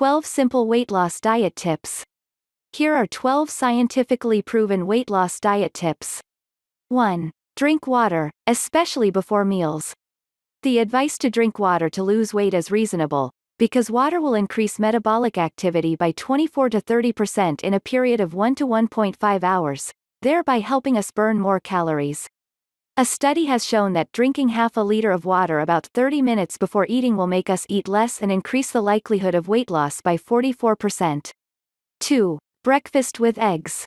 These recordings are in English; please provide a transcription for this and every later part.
12 Simple Weight Loss Diet Tips. Here are 12 scientifically proven weight loss diet tips. 1. Drink water, especially before meals. The advice to drink water to lose weight is reasonable, because water will increase metabolic activity by 24 to 30% in a period of 1 to 1.5 hours, thereby helping us burn more calories. A study has shown that drinking half a liter of water about 30 minutes before eating will make us eat less and increase the likelihood of weight loss by 44%. 2. Breakfast with eggs.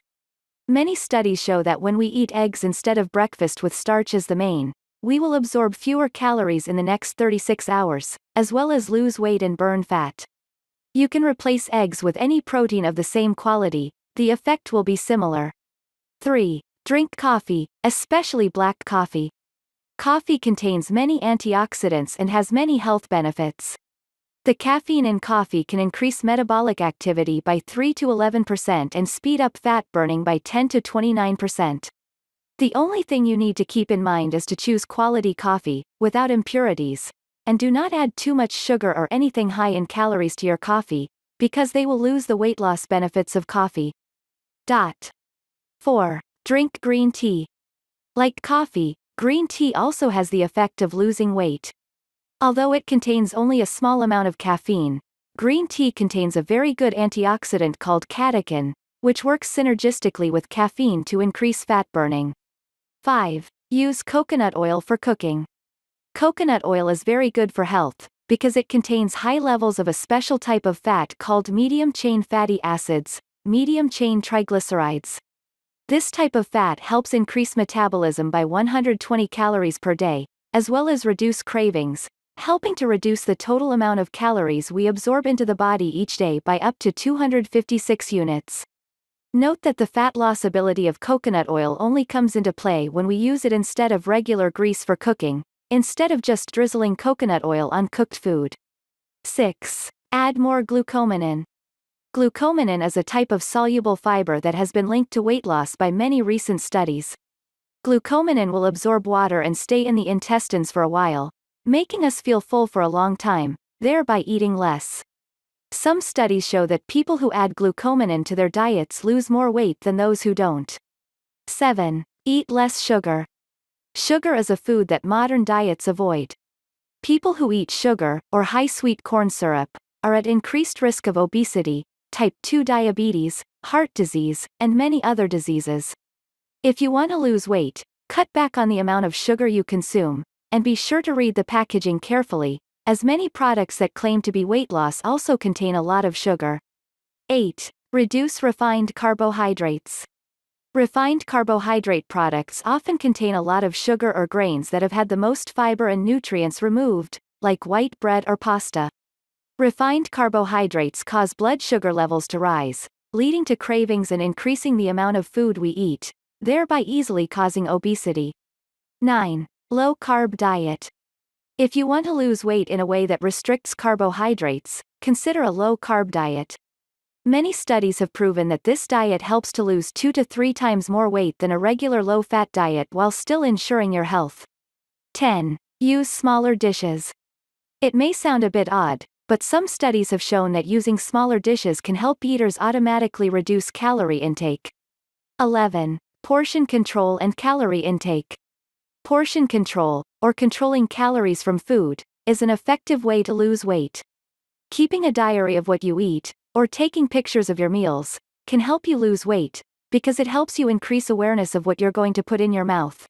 Many studies show that when we eat eggs instead of breakfast with starch as the main, we will absorb fewer calories in the next 36 hours, as well as lose weight and burn fat. You can replace eggs with any protein of the same quality, the effect will be similar. 3. Drink coffee, especially black coffee. Coffee contains many antioxidants and has many health benefits. The caffeine in coffee can increase metabolic activity by 3 to 11% and speed up fat burning by 10 to 29%. The only thing you need to keep in mind is to choose quality coffee, without impurities, and do not add too much sugar or anything high in calories to your coffee, because they will lose the weight loss benefits of coffee. Dot. 4. Drink green tea. Like coffee, green tea also has the effect of losing weight. Although it contains only a small amount of caffeine, green tea contains a very good antioxidant called catechin, which works synergistically with caffeine to increase fat burning. 5. Use coconut oil for cooking. Coconut oil is very good for health, because it contains high levels of a special type of fat called medium chain fatty acids, medium chain triglycerides, this type of fat helps increase metabolism by 120 calories per day, as well as reduce cravings, helping to reduce the total amount of calories we absorb into the body each day by up to 256 units. Note that the fat loss ability of coconut oil only comes into play when we use it instead of regular grease for cooking, instead of just drizzling coconut oil on cooked food. 6. Add more glucomannan. Glucominin is a type of soluble fiber that has been linked to weight loss by many recent studies. Glucominin will absorb water and stay in the intestines for a while, making us feel full for a long time, thereby eating less. Some studies show that people who add glucominin to their diets lose more weight than those who don't. 7. Eat less sugar. Sugar is a food that modern diets avoid. People who eat sugar, or high sweet corn syrup, are at increased risk of obesity, type 2 diabetes, heart disease, and many other diseases. If you want to lose weight, cut back on the amount of sugar you consume, and be sure to read the packaging carefully, as many products that claim to be weight loss also contain a lot of sugar. 8. Reduce refined carbohydrates. Refined carbohydrate products often contain a lot of sugar or grains that have had the most fiber and nutrients removed, like white bread or pasta. Refined carbohydrates cause blood sugar levels to rise, leading to cravings and increasing the amount of food we eat, thereby easily causing obesity. 9. Low carb diet. If you want to lose weight in a way that restricts carbohydrates, consider a low carb diet. Many studies have proven that this diet helps to lose 2 to 3 times more weight than a regular low fat diet while still ensuring your health. 10. Use smaller dishes. It may sound a bit odd, but some studies have shown that using smaller dishes can help eaters automatically reduce calorie intake. 11. Portion control and calorie intake. Portion control, or controlling calories from food, is an effective way to lose weight. Keeping a diary of what you eat, or taking pictures of your meals, can help you lose weight, because it helps you increase awareness of what you're going to put in your mouth.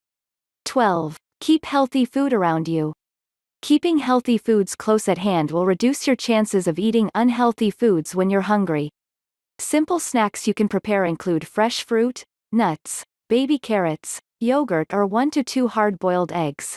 12. Keep healthy food around you. Keeping healthy foods close at hand will reduce your chances of eating unhealthy foods when you're hungry. Simple snacks you can prepare include fresh fruit, nuts, baby carrots, yogurt or 1 to 2 hard-boiled eggs.